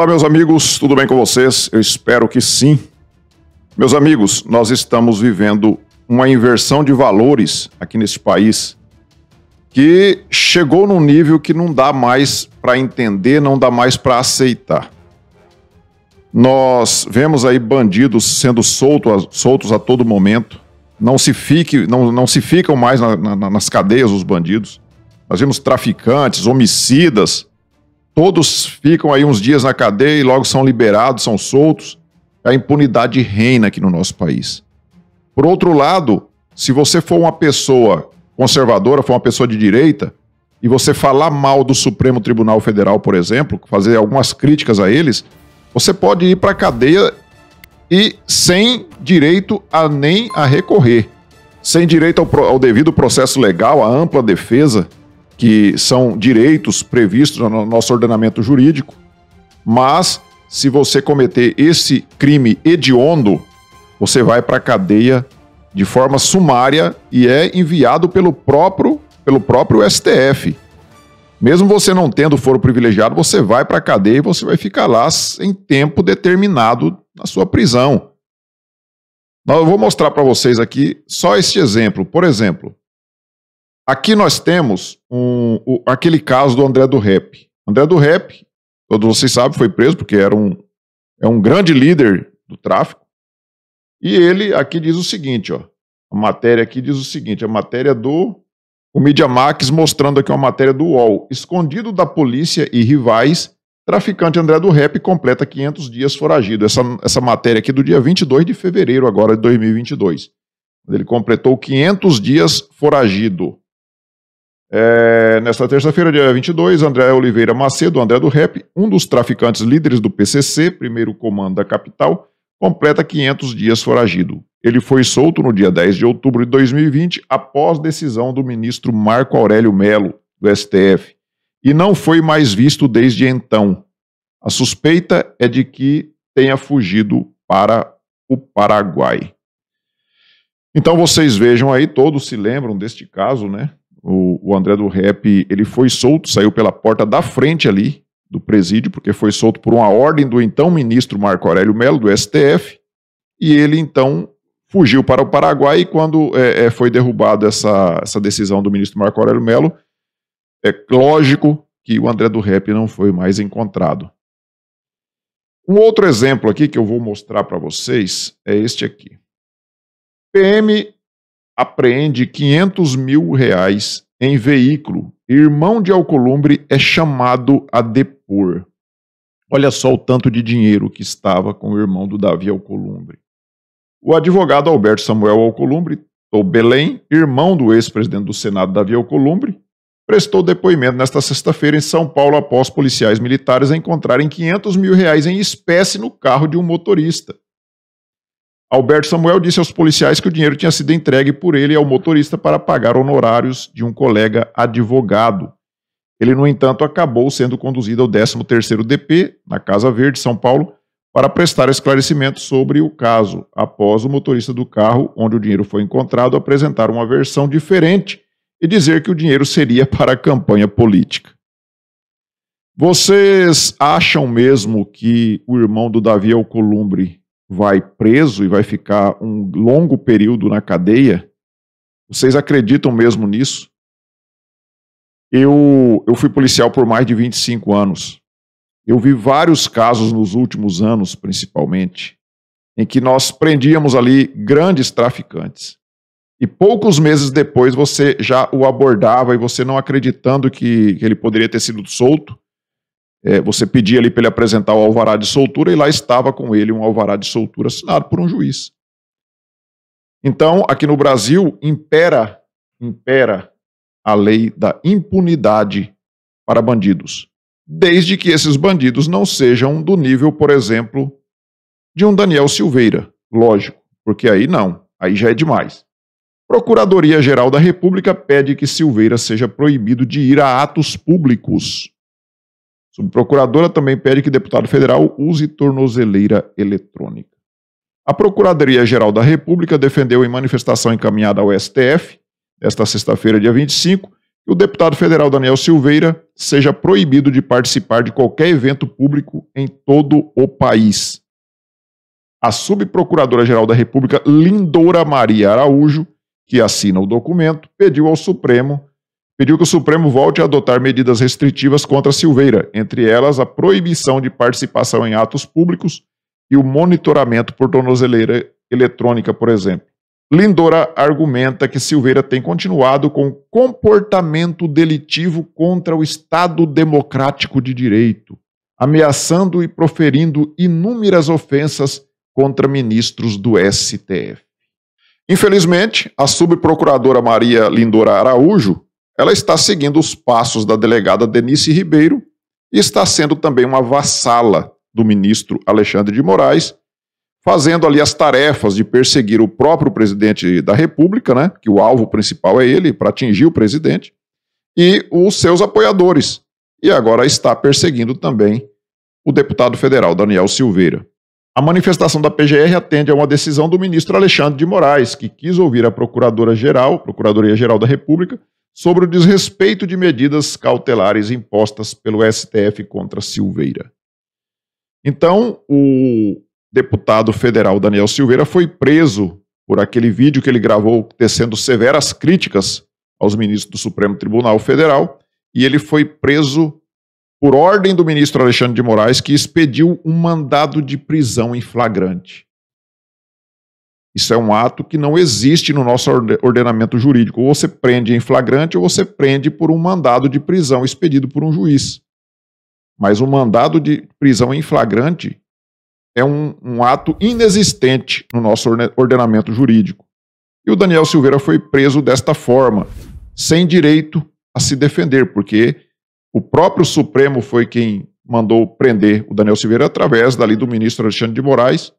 Olá, meus amigos, tudo bem com vocês? Eu espero que sim. Meus amigos, nós estamos vivendo uma inversão de valores aqui neste país que chegou num nível que não dá mais para entender, não dá mais para aceitar. Nós vemos aí bandidos sendo soltos a todo momento. Não se, fique, não, não se ficam mais na, na, nas cadeias os bandidos. Nós vemos traficantes, homicidas Todos ficam aí uns dias na cadeia e logo são liberados, são soltos. A impunidade reina aqui no nosso país. Por outro lado, se você for uma pessoa conservadora, for uma pessoa de direita, e você falar mal do Supremo Tribunal Federal, por exemplo, fazer algumas críticas a eles, você pode ir para a cadeia e sem direito a nem a recorrer, sem direito ao, pro, ao devido processo legal, à ampla defesa que são direitos previstos no nosso ordenamento jurídico, mas se você cometer esse crime hediondo, você vai para a cadeia de forma sumária e é enviado pelo próprio, pelo próprio STF. Mesmo você não tendo foro privilegiado, você vai para a cadeia e você vai ficar lá em tempo determinado na sua prisão. Eu vou mostrar para vocês aqui só este exemplo. Por exemplo, Aqui nós temos um, o, aquele caso do André do Rep. André do Rep, todos vocês sabem, foi preso porque era um, é um grande líder do tráfico. E ele aqui diz o seguinte, ó. A matéria aqui diz o seguinte, a matéria do o Media Max mostrando aqui uma matéria do UOL. Escondido da polícia e rivais, traficante André do Rep completa 500 dias foragido. Essa, essa matéria aqui do dia 22 de fevereiro agora de 2022. Ele completou 500 dias foragido. É, nesta terça-feira, dia 22, André Oliveira Macedo, André do Rep, um dos traficantes líderes do PCC, primeiro comando da capital, completa 500 dias foragido. Ele foi solto no dia 10 de outubro de 2020, após decisão do ministro Marco Aurélio Melo, do STF, e não foi mais visto desde então. A suspeita é de que tenha fugido para o Paraguai. Então vocês vejam aí, todos se lembram deste caso, né? O, o André do Rep, ele foi solto, saiu pela porta da frente ali do presídio, porque foi solto por uma ordem do então ministro Marco Aurélio Melo, do STF, e ele então fugiu para o Paraguai e quando é, é, foi derrubada essa, essa decisão do ministro Marco Aurélio Melo, é lógico que o André do Rep não foi mais encontrado. Um outro exemplo aqui que eu vou mostrar para vocês é este aqui. PM apreende 500 mil reais em veículo. Irmão de Alcolumbre é chamado a depor. Olha só o tanto de dinheiro que estava com o irmão do Davi Alcolumbre. O advogado Alberto Samuel Alcolumbre, do Belém, irmão do ex-presidente do Senado Davi Alcolumbre, prestou depoimento nesta sexta-feira em São Paulo após policiais militares encontrarem 500 mil reais em espécie no carro de um motorista. Alberto Samuel disse aos policiais que o dinheiro tinha sido entregue por ele ao motorista para pagar honorários de um colega advogado. Ele, no entanto, acabou sendo conduzido ao 13º DP, na Casa Verde, São Paulo, para prestar esclarecimento sobre o caso, após o motorista do carro onde o dinheiro foi encontrado apresentar uma versão diferente e dizer que o dinheiro seria para a campanha política. Vocês acham mesmo que o irmão do Davi Alcolumbre vai preso e vai ficar um longo período na cadeia, vocês acreditam mesmo nisso? Eu, eu fui policial por mais de 25 anos. Eu vi vários casos nos últimos anos, principalmente, em que nós prendíamos ali grandes traficantes. E poucos meses depois você já o abordava e você não acreditando que, que ele poderia ter sido solto, é, você pedia ali para ele apresentar o alvará de soltura e lá estava com ele um alvará de soltura assinado por um juiz. Então, aqui no Brasil, impera, impera a lei da impunidade para bandidos, desde que esses bandidos não sejam do nível, por exemplo, de um Daniel Silveira, lógico, porque aí não, aí já é demais. Procuradoria-Geral da República pede que Silveira seja proibido de ir a atos públicos Subprocuradora também pede que deputado federal use tornozeleira eletrônica. A Procuradoria-Geral da República defendeu em manifestação encaminhada ao STF, esta sexta-feira, dia 25, que o deputado federal Daniel Silveira seja proibido de participar de qualquer evento público em todo o país. A Subprocuradora-Geral da República, Lindoura Maria Araújo, que assina o documento, pediu ao Supremo pediu que o Supremo volte a adotar medidas restritivas contra Silveira, entre elas a proibição de participação em atos públicos e o monitoramento por tornozeleira eletrônica, por exemplo. Lindora argumenta que Silveira tem continuado com comportamento delitivo contra o Estado Democrático de Direito, ameaçando e proferindo inúmeras ofensas contra ministros do STF. Infelizmente, a subprocuradora Maria Lindora Araújo ela está seguindo os passos da delegada Denise Ribeiro e está sendo também uma vassala do ministro Alexandre de Moraes, fazendo ali as tarefas de perseguir o próprio presidente da República, né, que o alvo principal é ele, para atingir o presidente, e os seus apoiadores. E agora está perseguindo também o deputado federal Daniel Silveira. A manifestação da PGR atende a uma decisão do ministro Alexandre de Moraes, que quis ouvir a Procuradora-Geral, Procuradoria-Geral da República, sobre o desrespeito de medidas cautelares impostas pelo STF contra Silveira. Então, o deputado federal Daniel Silveira foi preso por aquele vídeo que ele gravou tecendo severas críticas aos ministros do Supremo Tribunal Federal, e ele foi preso por ordem do ministro Alexandre de Moraes, que expediu um mandado de prisão em flagrante. Isso é um ato que não existe no nosso ordenamento jurídico. Ou você prende em flagrante ou você prende por um mandado de prisão expedido por um juiz. Mas o um mandado de prisão em flagrante é um, um ato inexistente no nosso ordenamento jurídico. E o Daniel Silveira foi preso desta forma, sem direito a se defender, porque o próprio Supremo foi quem mandou prender o Daniel Silveira através da lei do ministro Alexandre de Moraes,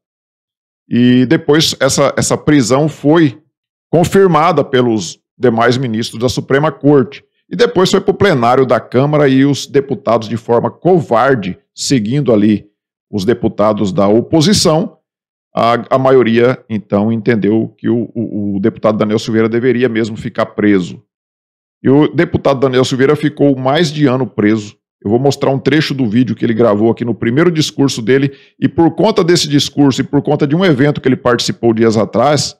e depois essa, essa prisão foi confirmada pelos demais ministros da Suprema Corte. E depois foi para o plenário da Câmara e os deputados, de forma covarde, seguindo ali os deputados da oposição, a, a maioria então entendeu que o, o, o deputado Daniel Silveira deveria mesmo ficar preso. E o deputado Daniel Silveira ficou mais de ano preso eu vou mostrar um trecho do vídeo que ele gravou aqui no primeiro discurso dele, e por conta desse discurso e por conta de um evento que ele participou dias atrás,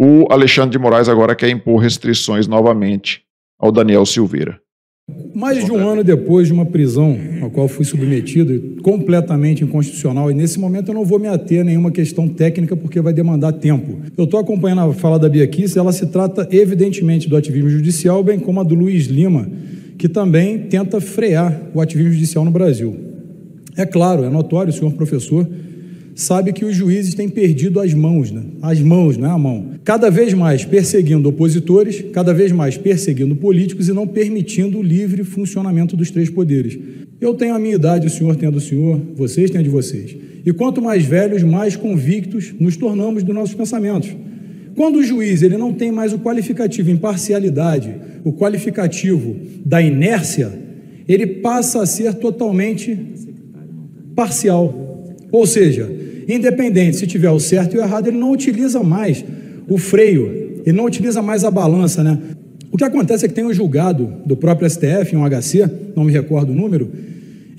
o Alexandre de Moraes agora quer impor restrições novamente ao Daniel Silveira. Mais de um ano depois de uma prisão a qual fui submetido, completamente inconstitucional, e nesse momento eu não vou me ater a nenhuma questão técnica porque vai demandar tempo. Eu estou acompanhando a fala da Bia Kiss, ela se trata evidentemente do ativismo judicial, bem como a do Luiz Lima, que também tenta frear o ativismo judicial no Brasil. É claro, é notório, o senhor professor sabe que os juízes têm perdido as mãos, né? as mãos, não é a mão. Cada vez mais perseguindo opositores, cada vez mais perseguindo políticos e não permitindo o livre funcionamento dos três poderes. Eu tenho a minha idade, o senhor tem a do senhor, vocês têm a de vocês. E quanto mais velhos, mais convictos nos tornamos dos nossos pensamentos. Quando o juiz ele não tem mais o qualificativo imparcialidade, o qualificativo da inércia, ele passa a ser totalmente parcial. Ou seja, independente se tiver o certo e o errado, ele não utiliza mais o freio, ele não utiliza mais a balança, né? O que acontece é que tem um julgado do próprio STF, um HC, não me recordo o número,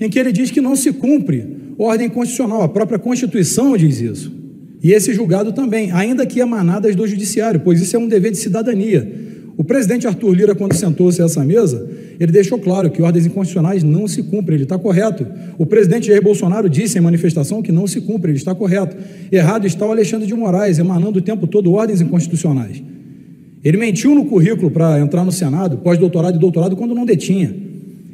em que ele diz que não se cumpre ordem constitucional, a própria Constituição diz isso e esse julgado também, ainda que emanadas do judiciário, pois isso é um dever de cidadania. O presidente Arthur Lira, quando sentou-se a essa mesa, ele deixou claro que ordens inconstitucionais não se cumprem, ele está correto. O presidente Jair Bolsonaro disse em manifestação que não se cumpre, ele está correto. Errado está o Alexandre de Moraes, emanando o tempo todo ordens inconstitucionais. Ele mentiu no currículo para entrar no Senado, pós-doutorado e doutorado, quando não detinha.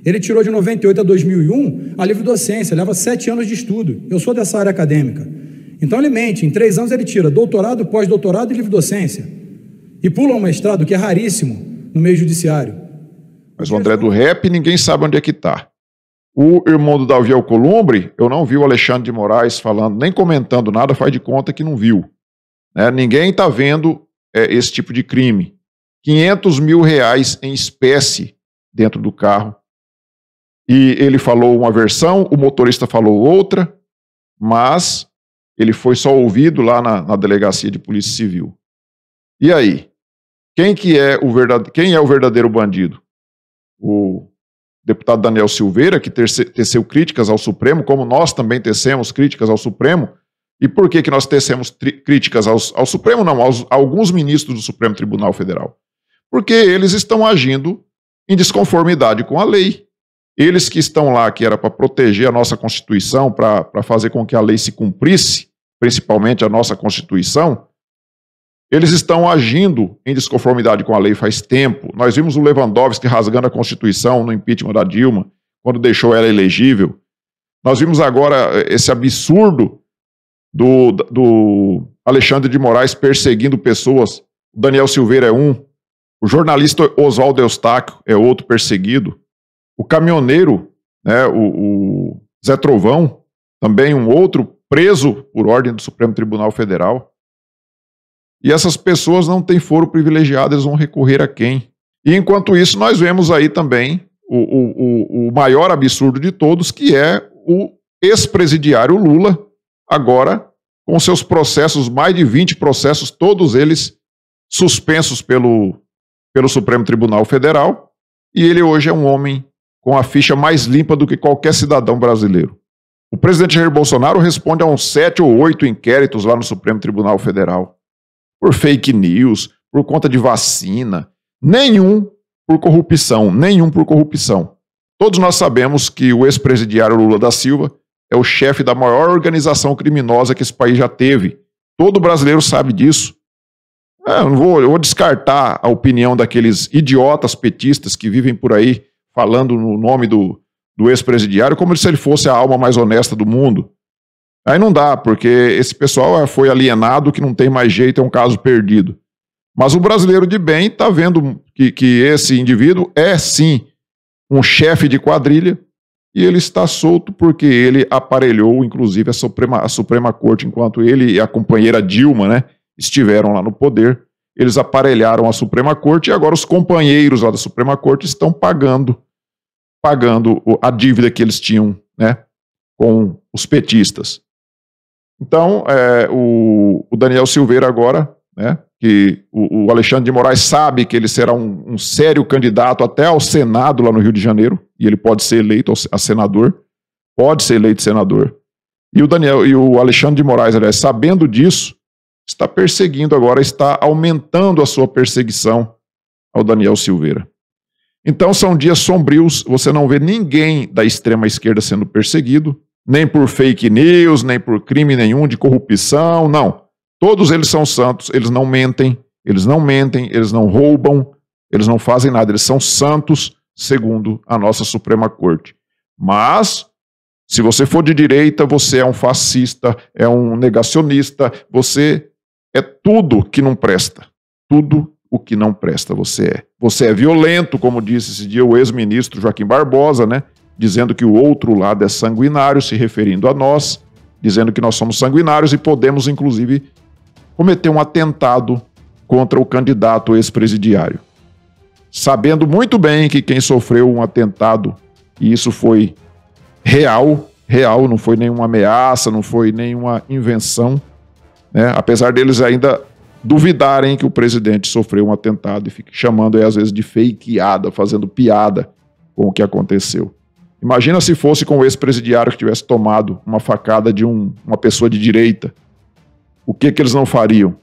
Ele tirou de 98 a 2001 a livre docência, leva sete anos de estudo. Eu sou dessa área acadêmica. Então ele mente, em três anos ele tira doutorado, pós-doutorado e livre-docência. E pula um mestrado, que é raríssimo no meio judiciário. Mas o André do Rap, ninguém sabe onde é que está. O irmão do Davi Alcolumbre, eu não vi o Alexandre de Moraes falando, nem comentando nada, faz de conta que não viu. Né? Ninguém está vendo é, esse tipo de crime. 500 mil reais em espécie dentro do carro. E ele falou uma versão, o motorista falou outra, mas ele foi só ouvido lá na, na delegacia de polícia civil. E aí? Quem que é o verdade, quem é o verdadeiro bandido? O deputado Daniel Silveira, que teceu críticas ao Supremo, como nós também tecemos críticas ao Supremo. E por que, que nós tecemos críticas aos, ao Supremo? Não, aos, a alguns ministros do Supremo Tribunal Federal. Porque eles estão agindo em desconformidade com a lei. Eles que estão lá, que era para proteger a nossa Constituição, para fazer com que a lei se cumprisse, principalmente a nossa Constituição, eles estão agindo em desconformidade com a lei faz tempo. Nós vimos o Lewandowski rasgando a Constituição no impeachment da Dilma, quando deixou ela elegível. Nós vimos agora eh, esse absurdo do, do Alexandre de Moraes perseguindo pessoas. O Daniel Silveira é um, o jornalista Oswaldo Eustáquio é outro perseguido. O caminhoneiro, né, o, o Zé Trovão, também um outro preso por ordem do Supremo Tribunal Federal. E essas pessoas não têm foro privilegiado, eles vão recorrer a quem? E enquanto isso, nós vemos aí também o, o, o, maior absurdo de todos, que é o ex-presidiário Lula, agora com seus processos, mais de 20 processos, todos eles suspensos pelo, pelo Supremo Tribunal Federal, e ele hoje é um homem com a ficha mais limpa do que qualquer cidadão brasileiro. O presidente Jair Bolsonaro responde a uns sete ou oito inquéritos lá no Supremo Tribunal Federal. Por fake news, por conta de vacina. Nenhum por corrupção, nenhum por corrupção. Todos nós sabemos que o ex-presidiário Lula da Silva é o chefe da maior organização criminosa que esse país já teve. Todo brasileiro sabe disso. É, eu não vou, eu vou descartar a opinião daqueles idiotas petistas que vivem por aí falando no nome do, do ex-presidiário como se ele fosse a alma mais honesta do mundo. Aí não dá, porque esse pessoal é, foi alienado, que não tem mais jeito, é um caso perdido. Mas o brasileiro de bem está vendo que, que esse indivíduo é sim um chefe de quadrilha e ele está solto porque ele aparelhou, inclusive, a Suprema, a Suprema Corte, enquanto ele e a companheira Dilma né, estiveram lá no poder. Eles aparelharam a Suprema Corte e agora os companheiros lá da Suprema Corte estão pagando pagando a dívida que eles tinham né, com os petistas. Então, é, o, o, Daniel Silveira agora, né, que o, o, Alexandre de Moraes sabe que ele será um, um, sério candidato até ao Senado lá no Rio de Janeiro, e ele pode ser eleito a senador, pode ser eleito senador. E o Daniel e o Alexandre de Moraes, aliás, sabendo disso, está perseguindo agora, está aumentando a sua perseguição ao Daniel Silveira. Então são dias sombrios, você não vê ninguém da extrema esquerda sendo perseguido, nem por fake news, nem por crime nenhum de corrupção, não. Todos eles são santos, eles não mentem, eles não mentem, eles não roubam, eles não fazem nada, eles são santos, segundo a nossa Suprema Corte. Mas, se você for de direita, você é um fascista, é um negacionista, você é tudo que não presta, tudo o que não presta você é. Você é violento, como disse esse dia o ex-ministro Joaquim Barbosa, né? Dizendo que o outro lado é sanguinário, se referindo a nós, dizendo que nós somos sanguinários e podemos, inclusive, cometer um atentado contra o candidato ex-presidiário. Sabendo muito bem que quem sofreu um atentado, e isso foi real, real, não foi nenhuma ameaça, não foi nenhuma invenção, né? Apesar deles ainda duvidarem que o presidente sofreu um atentado e fique chamando aí às vezes de fakeada, fazendo piada com o que aconteceu. Imagina se fosse com o ex-presidiário que tivesse tomado uma facada de um, uma pessoa de direita. O que, que eles não fariam?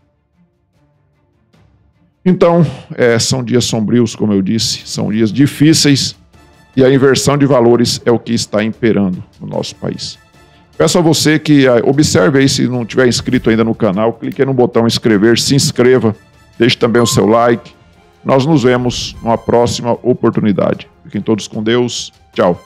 Então, é, são dias sombrios, como eu disse, são dias difíceis e a inversão de valores é o que está imperando no nosso país. Peço a você que ah, observe aí, se não tiver inscrito ainda no canal, clique no botão inscrever, se inscreva, deixe também o seu like. Nós nos vemos numa próxima oportunidade. Fiquem todos com Deus. Tchau.